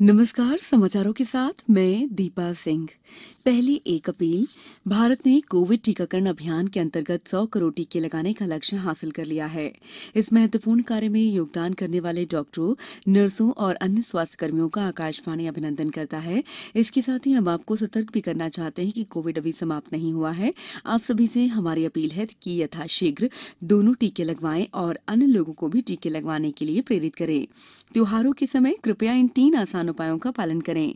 नमस्कार समाचारों के साथ मैं दीपा सिंह पहली एक अपील भारत ने कोविड टीकाकरण अभियान के अंतर्गत 100 करोड़ टीके लगाने का लक्ष्य हासिल कर लिया है इस महत्वपूर्ण कार्य में योगदान करने वाले डॉक्टरों नर्सों और अन्य स्वास्थ्य कर्मियों का आकाशवाणी अभिनंदन करता है इसके साथ ही हम आपको सतर्क भी करना चाहते हैं कि कोविड अभी समाप्त नहीं हुआ है आप सभी से हमारी अपील है कि यथाशीघ्र दोनों टीके लगवाएं और अन्य लोगों को भी टीके लगवाने के लिए प्रेरित करें त्योहारों के समय कृपया इन तीन आसान आसान उपायों का पालन करें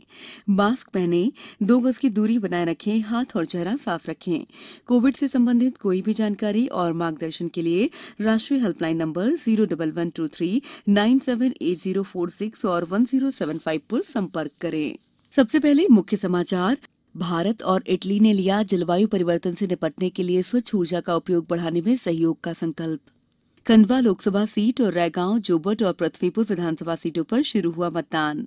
मास्क पहनें दो गज की दूरी बनाए रखें हाथ और चेहरा साफ रखें कोविड से संबंधित कोई भी जानकारी और मार्गदर्शन के लिए राष्ट्रीय helpline number zero double one two three nine seven eight zero four six और वन जीरो सेवन फाइव पर संपर्क करें सबसे पहले मुख्य समाचार भारत और इटली ने लिया जलवायु परिवर्तन से निपटने के लिए स्वच्छ ऊर्जा का उपयोग बढ़ाने में सहयोग का संकल्प खंडवा लोकसभा सीट और रैगांव जोबट और पृथ्वीपुर विधानसभा सीटों पर शुरू हुआ मतदान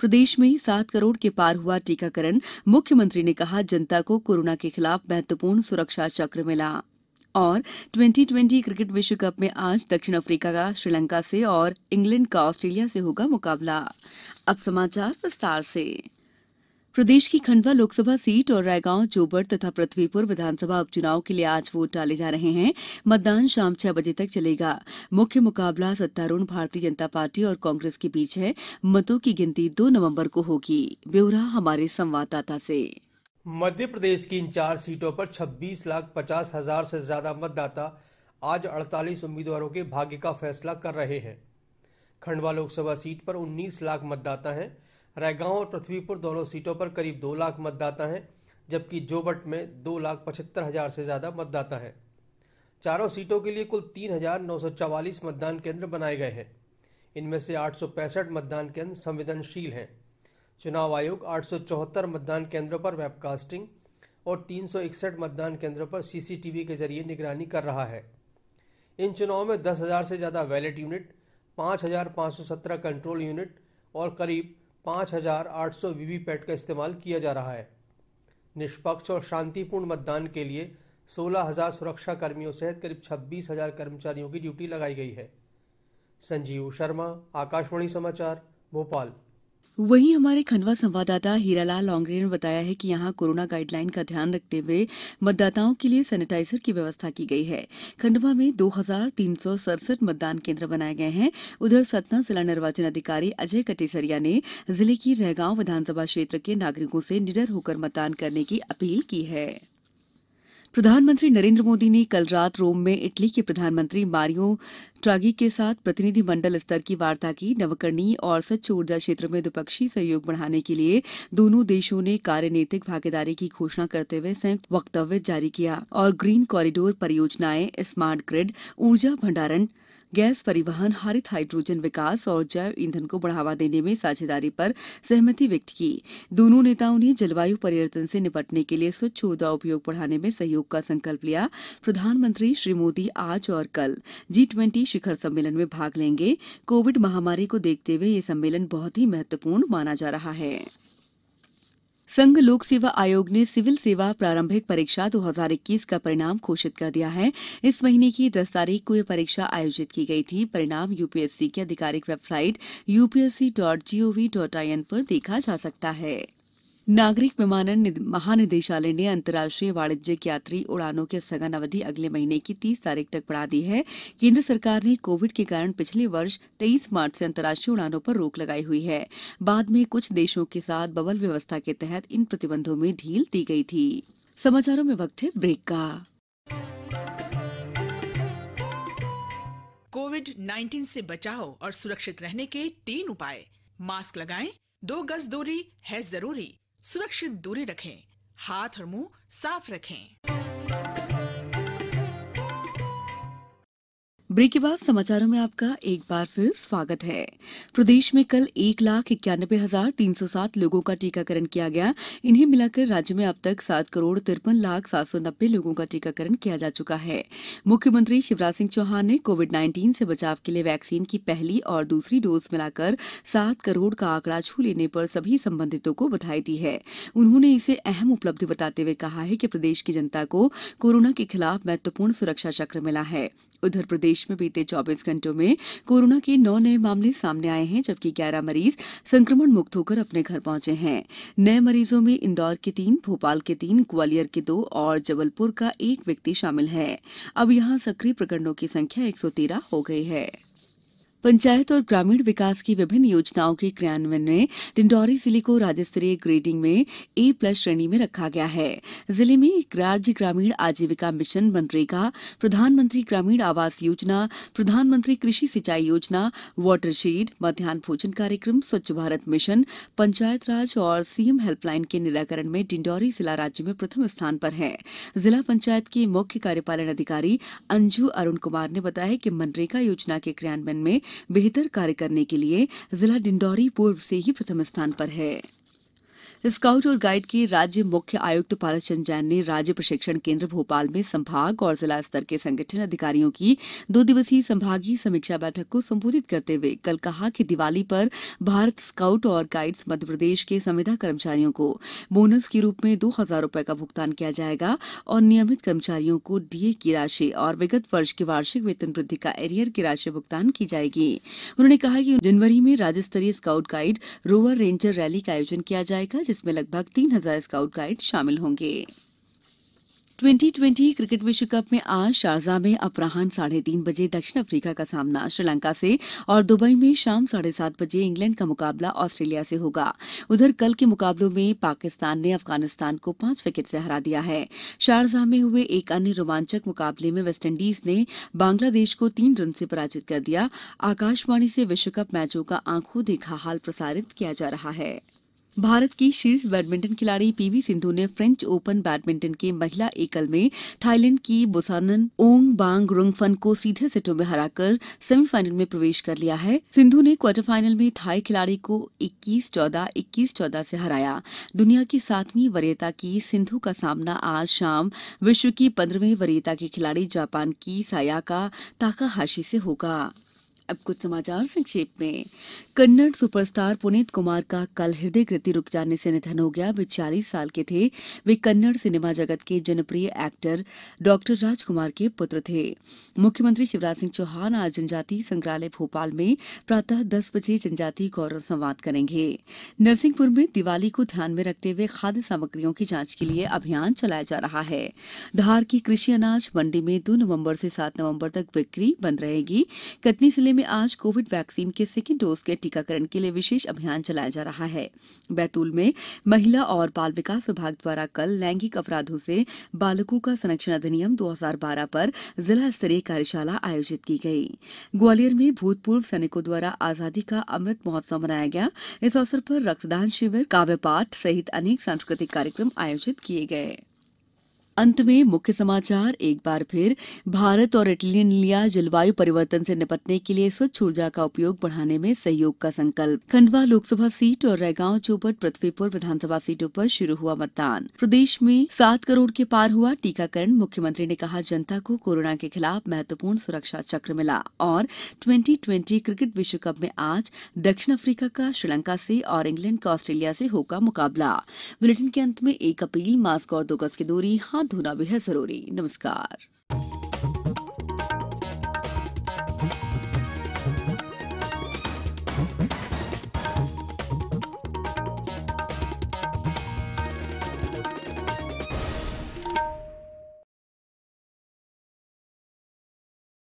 प्रदेश में सात करोड़ के पार हुआ टीकाकरण मुख्यमंत्री ने कहा जनता को कोरोना के खिलाफ महत्वपूर्ण सुरक्षा चक्र मिला और 2020 क्रिकेट विश्व कप में आज दक्षिण अफ्रीका का श्रीलंका से और इंग्लैंड का ऑस्ट्रेलिया से होगा मुकाबला अब समाचार विस्तार से प्रदेश की खंडवा लोकसभा सीट और रायगांव जोबड़ तथा पृथ्वीपुर विधानसभा उपचुनाव के लिए आज वोट डाले जा रहे हैं मतदान शाम छह बजे तक चलेगा मुख्य मुकाबला सत्तारूढ़ भारतीय जनता पार्टी और कांग्रेस के बीच है मतों की गिनती दो नवम्बर को होगी ब्यौरा हमारे संवाददाता से मध्य प्रदेश की इन चार सीटों पर छब्बीस लाख पचास हजार से ज्यादा मतदाता आज अड़तालीस उम्मीदवारों के भाग्य का फैसला कर रहे हैं खंडवा लोकसभा सीट पर उन्नीस लाख मतदाता हैं रायगांव और पृथ्वीपुर दोनों सीटों पर करीब दो लाख मतदाता हैं जबकि जोबट में दो लाख पचहत्तर हजार से ज्यादा मतदाता हैं चारों सीटों के लिए कुल तीन हजार नौ सौ चवालीस मतदान केंद्र बनाए गए हैं इनमें से आठ सौ पैंसठ मतदान केंद्र संवेदनशील हैं चुनाव आयोग आठ सौ चौहत्तर मतदान केंद्रों पर वेबकास्टिंग और तीन सौ इकसठ मतदान केंद्रों पर सीसीटीवी के जरिए निगरानी कर रहा है इन चुनाव में दस हजार से ज्यादा वैलेट यूनिट पाँच हजार पाँच सौ सत्रह कंट्रोल यूनिट और करीब पाँच हजार आठ सौ वीवीपैट का इस्तेमाल किया जा रहा है निष्पक्ष और शांतिपूर्ण मतदान के लिए सोलह हजार सुरक्षा कर्मियों सहित करीब छब्बीस हजार कर्मचारियों की ड्यूटी लगाई गई है संजीव शर्मा आकाशवाणी समाचार भोपाल वहीं हमारे खंडवा संवाददाता हीरालाल लोंगरे ने बताया है कि यहां कोरोना गाइडलाइन का ध्यान रखते हुए मतदाताओं के लिए सैनिटाइजर की व्यवस्था की गई है खंडवा में दो हजार तीन सौ सड़सठ मतदान केंद्र बनाए गए हैं उधर सतना जिला निर्वाचन अधिकारी अजय कटेसरिया ने जिले की रहगांव विधानसभा क्षेत्र के नागरिकों से निडर होकर मतदान करने की अपील की है प्रधानमंत्री नरेन्द्र मोदी ने कल रात रोम में इटली के प्रधानमंत्री मारियो ड्रागी के साथ प्रतिनिधि मंडल स्तर की वार्ता की नवकरणीय और स्वच्छ ऊर्जा क्षेत्र में द्विपक्षीय सहयोग बढ़ाने के लिए दोनों देशों ने कार्यनीतिक भागीदारी की घोषणा करते हुए संयुक्त वक्तव्य जारी किया और ग्रीन कॉरिडोर परियोजनाएं स्मार्ट ग्रिड ऊर्जा भंडारण गैस परिवहन हरित हाइड्रोजन विकास और जैव ईंधन को बढ़ावा देने में साझेदारी पर सहमति व्यक्त की दोनों नेताओं ने जलवायु परिवर्तन से निपटने के लिए स्वच्छ ऊर्जा उपयोग बढ़ाने में सहयोग का संकल्प लिया प्रधानमंत्री श्री मोदी आज और कल जी ट्वेंटी शिखर सम्मेलन में भाग लेंगे कोविड महामारी को देखते हुए यह सम्मेलन बहुत ही महत्वपूर्ण माना जा रहा है संघ लोक सेवा आयोग ने सिविल सेवा प्रारंभिक परीक्षा 2021 का परिणाम घोषित कर दिया है इस महीने की 10 तारीख को यह परीक्षा आयोजित की गई थी परिणाम यूपीएससी की आधिकारिक website UPSC dot gov dot I N पर देखा जा सकता है नागरिक विमानन महानिदेशालय ने अंतर्राष्ट्रीय वाणिज्यिक यात्री उड़ानों की स्थगन अवधि अगले महीने की तीस तारीख तक बढ़ा दी है केंद्र सरकार ने कोविड के कारण पिछले वर्ष तेईस मार्च से अंतर्राष्ट्रीय उड़ानों पर रोक लगाई हुई है बाद में कुछ देशों के साथ बबल व्यवस्था के तहत इन प्रतिबंधों में ढील दी गई थी समाचारों में वक्त है ब्रेक का कोविड 19 से बचाव और सुरक्षित रहने के तीन उपाय मास्क लगाएं दो गज दूरी है जरूरी सुरक्षित दूरी रखें हाथ और मुंह साफ रखें ब्रेक के बाद समाचारों में आपका एक बार फिर स्वागत है प्रदेश में कल एक लाख इक्यानबे हजार तीन सौ सात लोगों का टीकाकरण किया गया इन्हें मिलाकर राज्य में अब तक सात करोड़ तिरपन लाख सात सौ नब्बे लोगों का टीकाकरण किया जा चुका है मुख्यमंत्री शिवराज सिंह चौहान ने कोविड नाइन्टीन से बचाव के लिए वैक्सीन की पहली और दूसरी डोज मिलाकर सात करोड़ का आंकड़ा छू लेने पर सभी संबंधितों को बधाई दी है उन्होंने इसे अहम उपलब्धि बताते हुए कहा है कि प्रदेश की जनता को कोरोना के खिलाफ महत्वपूर्ण सुरक्षा चक्र मिला है उधर प्रदेश में बीते 24 घंटों में कोरोना के नौ नए मामले सामने आए हैं जबकि 11 मरीज संक्रमण मुक्त होकर अपने घर पहुंचे हैं नए मरीजों में इंदौर के तीन भोपाल के तीन ग्वालियर के दो और जबलपुर का एक व्यक्ति शामिल है अब यहां सक्रिय प्रकरणों की संख्या 113 हो गई है पंचायत और ग्रामीण विकास की विभिन्न योजनाओं के क्रियान्वयन में डिंडौरी जिले को राज्य स्तरीय ग्रेडिंग में ए प्लस श्रेणी में रखा गया है जिले में राज्य ग्रामीण आजीविका मिशन मनरेगा प्रधानमंत्री ग्रामीण आवास योजना प्रधानमंत्री कृषि सिंचाई योजना वाटरशेड मध्यान्ह भोजन कार्यक्रम स्वच्छ भारत मिशन पंचायत राज और सीएम हेल्पलाइन के निराकरण में डिंडौरी जिला राज्य में प्रथम स्थान पर है जिला पंचायत के मुख्य कार्यपालन अधिकारी अंजू अरुण कुमार ने बताया कि मनरेगा योजना के क्रियान्वयन में बेहतर कार्य करने के लिए जिला डिण्डौरी पूर्व से ही प्रथम स्थान पर है स्काउट और गाइड के राज्य मुख्य आयुक्त पारस चंद जैन ने राज्य प्रशिक्षण केंद्र भोपाल में संभाग और जिला स्तर के संगठन अधिकारियों की दो दिवसीय संभागीय समीक्षा बैठक को संबोधित करते हुए कल कहा कि दिवाली पर भारत स्काउट और गाइड्स मध्यप्रदेश के संविदा कर्मचारियों को बोनस के रूप में दो हजार रूपये का भुगतान किया जाएगा और नियमित कर्मचारियों को डीए की राशि और विगत वर्ष की वार्षिक वेतन वृद्धि का एरियर की राशि भुगतान की जाएगी उन्होंने कहा कि जनवरी में राज्य स्तरीय scout guide rover ranger rally का आयोजन किया जाएगा जिसमें लगभग तीन हजार स्काउट गाइड शामिल होंगे ट्वेंटी ट्वेंटी क्रिकेट विश्व कप में आज शारजा में अपराहन साढ़े तीन बजे दक्षिण अफ्रीका का सामना श्रीलंका से और दुबई में शाम साढ़े सात बजे इंग्लैंड का मुकाबला ऑस्ट्रेलिया से होगा उधर कल के मुकाबलों में पाकिस्तान ने अफगानिस्तान को पांच विकेट से हरा दिया है शारजा में हुए एक अन्य रोमांचक मुकाबले में वेस्टइंडीज ने बांग्लादेश को तीन रन से पराजित कर दिया आकाशवाणी से विश्व कप मैचों का आंखों देखा हाल प्रसारित किया जा रहा है भारत की शीर्ष बैडमिंटन खिलाड़ी पीवी सिंधु ने फ्रेंच ओपन बैडमिंटन के महिला एकल में थाईलैंड की बुसानन ओंग बांग रुंगफन को सीधे सेटों में हराकर सेमीफाइनल में प्रवेश कर लिया है सिंधु ने क्वार्टर फाइनल में थाई खिलाड़ी को 21 चौदह 21 चौदह से हराया दुनिया की सातवीं वरीयता की सिंधु का सामना आज शाम विश्व की पंद्रहवीं वरीयता के खिलाड़ी जापान की सायाका ताकाहाशी से होगा अब कुछ समाचार संक्षेप में कन्नड़ सुपरस्टार पुनीत कुमार का कल हृदय गति रुक जाने से निधन हो गया वे चालीस साल के थे वे कन्नड़ सिनेमा जगत के जनप्रिय एक्टर डॉक्टर राजकुमार के पुत्र थे मुख्यमंत्री शिवराज सिंह चौहान आज जनजातीय संग्रहालय भोपाल में प्रातः दस बजे जनजातीय गौरव संवाद करेंगे नरसिंहपुर में दिवाली को ध्यान में रखते हुए खाद्य सामग्रियों की जांच के लिए अभियान चलाया जा रहा है धार की कृषि अनाज मंडी में दो नवम्बर से सात नवम्बर तक बिक्री बंद रहेगी कटनी जिले में आज कोविड वैक्सीन के सेकेंड डोज के टीकाकरण के लिए विशेष अभियान चलाया जा रहा है बैतूल में महिला और बाल विकास विभाग द्वारा कल लैंगिक अपराधों से बालकों का संरक्षण अधिनियम 2012 पर जिला स्तरीय कार्यशाला आयोजित की गई ग्वालियर में भूतपूर्व सैनिकों द्वारा आजादी का अमृत महोत्सव मनाया गया इस अवसर पर रक्तदान शिविर काव्य पाठ सहित अनेक सांस्कृतिक कार्यक्रम आयोजित किए गए अंत में मुख्य समाचार एक बार फिर भारत और इटली ने लिया जलवायु परिवर्तन से निपटने के लिए स्वच्छ ऊर्जा का उपयोग बढ़ाने में सहयोग का संकल्प खंडवा लोकसभा सीट और रैगांव चौपट पृथ्वीपुर विधानसभा सीटों पर शुरू हुआ मतदान प्रदेश में सात करोड़ के पार हुआ टीकाकरण मुख्यमंत्री ने कहा जनता को कोरोना के खिलाफ महत्वपूर्ण सुरक्षा चक्र मिला और ट्वेंटी ट्वेंटी क्रिकेट विश्व कप में आज दक्षिण अफ्रीका का श्रीलंका से और इंग्लैंड का ऑस्ट्रेलिया से होगा मुकाबला बुलेटिन के अंत में एक अपील मास्क और दो गज की दूरी हाथ धोना है जरूरी नमस्कार